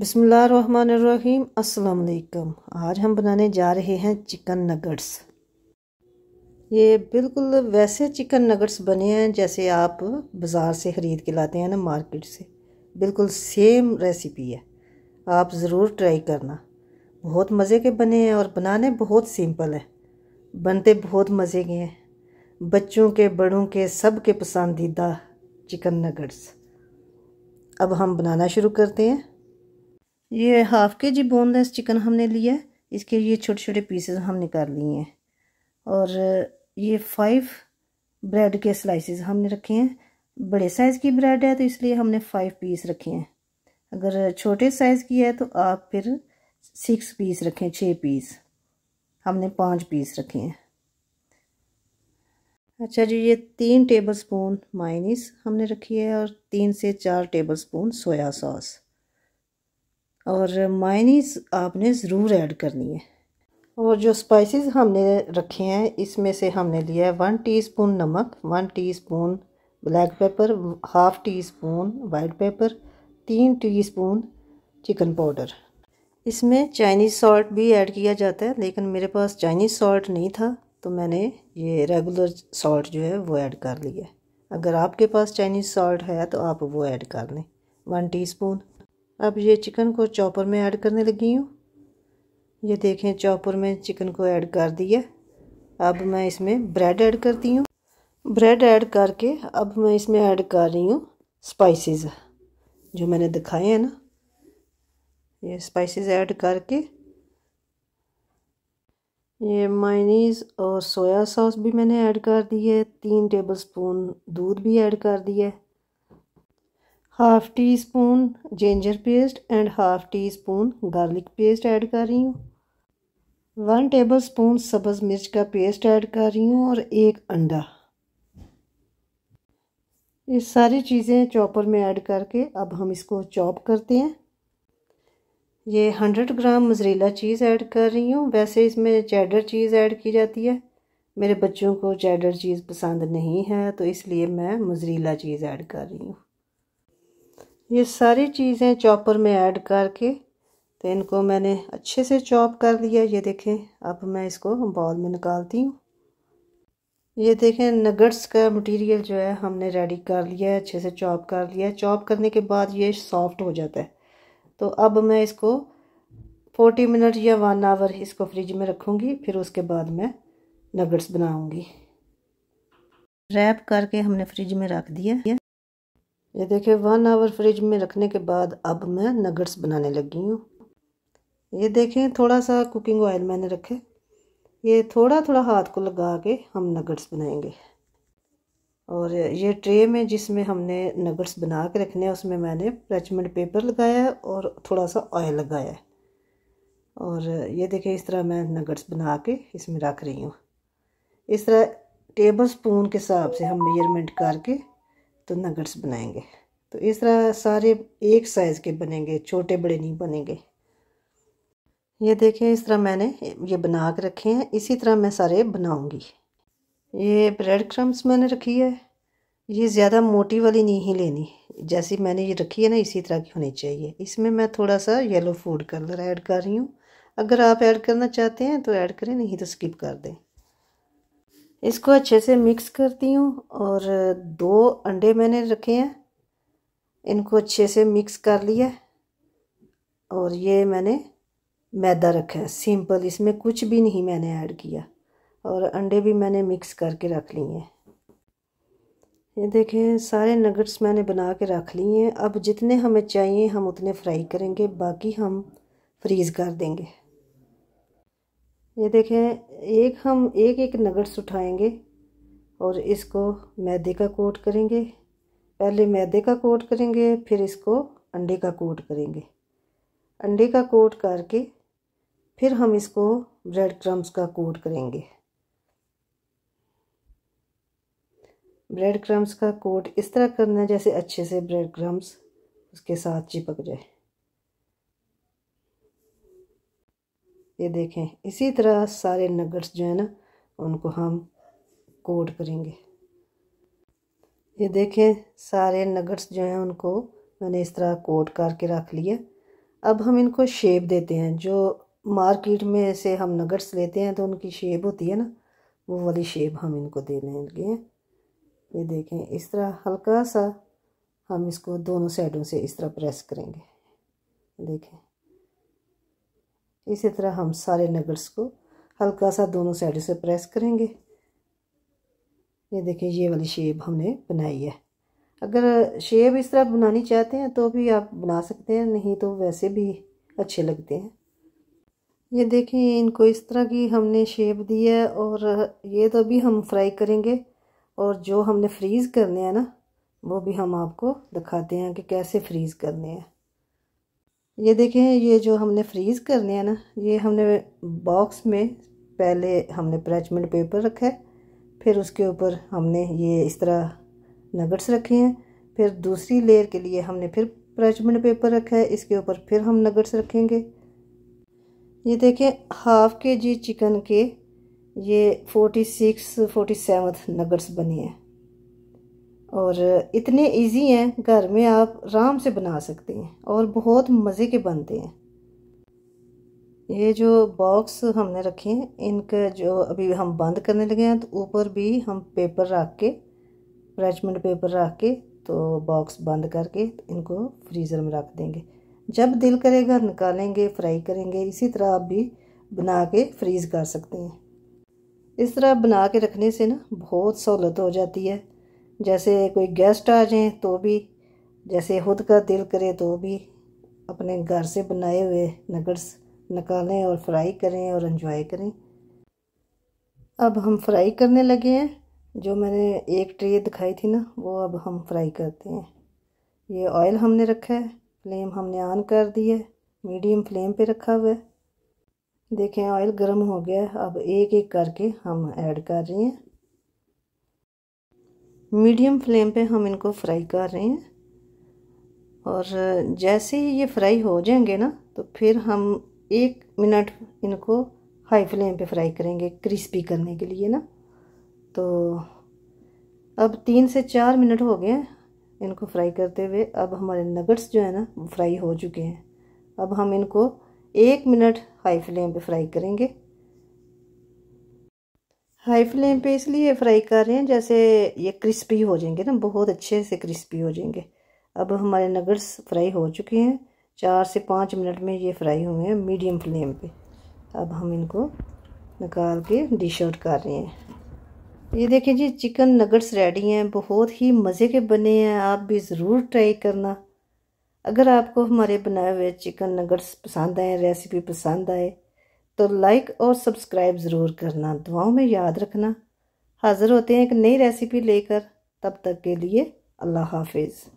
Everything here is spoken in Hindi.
अस्सलाम वालेकुम आज हम बनाने जा रहे हैं चिकन नगट्स ये बिल्कुल वैसे चिकन नगट्स बने हैं जैसे आप बाज़ार से ख़रीद के लाते हैं ना मार्केट से बिल्कुल सेम रेसिपी है आप ज़रूर ट्राई करना बहुत मज़े के बने हैं और बनाने बहुत सिंपल है बनते बहुत मज़े के हैं बच्चों के बड़ों के सब के पसंदीदा चिकन नगट्स अब हम बनाना शुरू करते हैं ये हाफ़ के जी बोनलेस चिकन हमने लिया है इसके ये छोटे छोटे पीसेस हमने कर लिए हैं और ये फाइव ब्रेड के स्लाइसेस हमने रखे हैं बड़े साइज़ की ब्रेड है तो इसलिए हमने फाइव पीस रखे हैं अगर छोटे साइज़ की है तो आप फिर सिक्स पीस रखें छः पीस हमने पाँच पीस रखे हैं अच्छा जी ये तीन टेबल स्पून हमने रखी है और तीन से चार टेबल स्पून सोया सॉस और मायनीस आपने ज़रूर ऐड करनी है और जो स्पाइसेस हमने रखे हैं इसमें से हमने लिया है वन टीस्पून नमक one teaspoon black pepper half teaspoon white pepper तीन टीस्पून चिकन पाउडर इसमें चाइनीज़ सॉल्ट भी ऐड किया जाता है लेकिन मेरे पास चाइनीज़ सॉल्ट नहीं था तो मैंने ये रेगुलर सॉल्ट जो है वो ऐड कर लिया अगर आपके पास चाइनीज़ सॉल्ट है तो आप वो ऐड कर लें वन स्पून अब ये चिकन को चॉपर में ऐड करने लगी हूँ ये देखें चॉपर में चिकन को ऐड कर दिया अब मैं इसमें ब्रेड ऐड करती हूँ ब्रेड ऐड करके अब मैं इसमें ऐड कर रही हूँ स्पाइसेस जो मैंने दिखाए हैं ना ये स्पाइसेस ऐड करके ये मायनीज और सोया सॉस भी मैंने ऐड कर दी है तीन टेबलस्पून दूध भी ऐड कर दिया है half teaspoon ginger paste and half teaspoon garlic paste add कर रही हूँ वन टेबल स्पून सब्ज़ मिर्च का पेस्ट ऐड कर रही हूँ और एक अंडा ये सारी चीज़ें चॉपर में ऐड करके अब हम इसको चॉप करते हैं ये हंड्रेड ग्राम मजरीला चीज़ ऐड कर रही हूँ वैसे इसमें चैडर चीज़ ऐड की जाती है मेरे बच्चों को चैडर चीज़ पसंद नहीं है तो इसलिए मैं मजरीला चीज़ ऐड कर रही हूँ ये सारी चीज़ें चॉपर में ऐड करके तो इनको मैंने अच्छे से चॉप कर लिया ये देखें अब मैं इसको बॉल में निकालती हूँ ये देखें नगट्स का मटेरियल जो है हमने रेडी कर लिया है अच्छे से चॉप कर लिया है चॉप करने के बाद ये सॉफ्ट हो जाता है तो अब मैं इसको फोर्टी मिनट या वन आवर इसको फ्रिज में रखूँगी फिर उसके बाद मैं नगट्स बनाऊँगी रैप करके हमने फ्रिज में रख दिया ये देखिए वन आवर फ्रिज में रखने के बाद अब मैं नगट्स बनाने लगी हूँ ये देखें थोड़ा सा कुकिंग ऑयल मैंने रखे ये थोड़ा थोड़ा हाथ को लगा के हम नगट्स बनाएंगे और ये ट्रे में जिसमें हमने नगट्स बना के रखने हैं उसमें मैंने पैचमेंट पेपर लगाया है और थोड़ा सा ऑयल लगाया है और ये देखें इस तरह मैं नगट्स बना के इसमें रख रही हूँ इस तरह टेबल स्पून के हिसाब से हम मेजरमेंट करके तो नगट्स बनाएंगे तो इस तरह सारे एक साइज़ के बनेंगे छोटे बड़े नहीं बनेंगे ये देखें इस तरह मैंने ये बना के रखे हैं इसी तरह मैं सारे बनाऊंगी ये ब्रेड क्रम्स मैंने रखी है ये ज़्यादा मोटी वाली नहीं ही लेनी जैसी मैंने ये रखी है ना इसी तरह की होनी चाहिए इसमें मैं थोड़ा सा येलो फूड कलर ऐड कर रही हूँ अगर आप ऐड करना चाहते हैं तो ऐड करें नहीं तो स्किप कर दें इसको अच्छे से मिक्स करती हूँ और दो अंडे मैंने रखे हैं इनको अच्छे से मिक्स कर लिया और ये मैंने मैदा रखा है सिंपल इसमें कुछ भी नहीं मैंने ऐड किया और अंडे भी मैंने मिक्स करके रख लिए हैं ये देखें सारे नगट्स मैंने बना के रख लिए हैं अब जितने हमें चाहिए हम उतने फ्राई करेंगे बाकी हम फ्रीज़ कर देंगे ये देखें एक हम एक एक नगट्स उठाएंगे और इसको मैदे का कोट करेंगे पहले मैदे का कोट करेंगे फिर इसको अंडे का कोट करेंगे अंडे का कोट करके फिर हम इसको ब्रेड क्रम्स का कोट करेंगे ब्रेड क्रम्स का कोट इस तरह करना है जैसे अच्छे से ब्रेड क्रम्स उसके साथ चिपक जाए ये देखें इसी तरह सारे नगट्स जो है ना उनको हम कोट करेंगे ये देखें सारे नगट्स जो हैं उनको मैंने इस तरह कोट करके रख लिया अब हम इनको शेप देते हैं जो मार्केट में से हम नगट्स लेते हैं तो उनकी शेप होती है ना वो वाली शेप हम इनको दे देंगे ये देखें इस तरह हल्का सा हम इसको दोनों साइडों से इस तरह प्रेस करेंगे देखें इसी तरह हम सारे नगल्स को हल्का सा दोनों साइड से प्रेस करेंगे ये देखें ये वाली शेप हमने बनाई है अगर शेप इस तरह बनानी चाहते हैं तो भी आप बना सकते हैं नहीं तो वैसे भी अच्छे लगते हैं ये देखें इनको इस तरह की हमने शेप दी है और ये तो अभी हम फ्राई करेंगे और जो हमने फ्रीज़ करने हैं ना वो भी हम आपको दिखाते हैं कि कैसे फ्रीज़ करने हैं ये देखें ये जो हमने फ्रीज़ करने है ना ये हमने बॉक्स में पहले हमने प्रेचमेंट पेपर रखा है फिर उसके ऊपर हमने ये इस तरह नगट्स रखे हैं फिर दूसरी लेयर के लिए हमने फिर प्रेचमेंट पेपर रखा है इसके ऊपर फिर हम नगट्स रखेंगे ये देखें हाफ़ के जी चिकन के ये forty six forty seven nuggets बनी हैं और इतने इजी हैं घर में आप आराम से बना सकते हैं और बहुत मज़े के बनते हैं ये जो बॉक्स हमने रखे हैं इनका जो अभी हम बंद करने लगे हैं तो ऊपर भी हम पेपर रख के फ्रेशमेंट पेपर रख के तो बॉक्स बंद करके इनको फ्रीज़र में रख देंगे जब दिल करेगा निकालेंगे फ्राई करेंगे इसी तरह आप भी बना के फ्रीज़ कर सकते हैं इस तरह बना के रखने से ना बहुत सहूलत हो जाती है जैसे कोई गेस्ट आ जाए तो भी जैसे खुद का दिल करे तो भी अपने घर से बनाए हुए नगर्स निकालें और फ्राई करें और इन्जॉय करें अब हम फ्राई करने लगे हैं जो मैंने एक ट्रे दिखाई थी ना वो अब हम फ्राई करते हैं ये ऑयल हमने रखा है फ्लेम हमने ऑन कर दी है मीडियम फ्लेम पे रखा हुआ है देखें ऑयल गर्म हो गया है अब एक एक करके हम ऐड कर रहे हैं मीडियम फ्लेम पे हम इनको फ्राई कर रहे हैं और जैसे ही ये फ्राई हो जाएंगे ना तो फिर हम एक मिनट इनको हाई फ्लेम पे फ्राई करेंगे क्रिस्पी करने के लिए ना तो अब तीन से चार मिनट हो गए इनको फ्राई करते हुए अब हमारे नगट्स जो है ना फ्राई हो चुके हैं अब हम इनको एक मिनट हाई फ्लेम पे फ्राई करेंगे हाई फ्लेम पे इसलिए फ्राई कर रहे हैं जैसे ये क्रिस्पी हो जाएंगे ना बहुत अच्छे से क्रिस्पी हो जाएंगे अब हमारे नगट्स फ्राई हो चुके हैं चार से पाँच मिनट में ये फ्राई हुए हैं मीडियम फ्लेम पे अब हम इनको निकाल के डिश आउट कर रहे हैं ये देखें जी चिकन नगट्स रेडी हैं बहुत ही मज़े के बने हैं आप भी ज़रूर ट्राई करना अगर आपको हमारे बनाए हुए चिकन नगट्स पसंद आए रेसिपी पसंद आए तो लाइक और सब्सक्राइब ज़रूर करना दुआओं में याद रखना हाज़िर होते हैं एक नई रेसिपी लेकर तब तक के लिए अल्लाह हाफिज़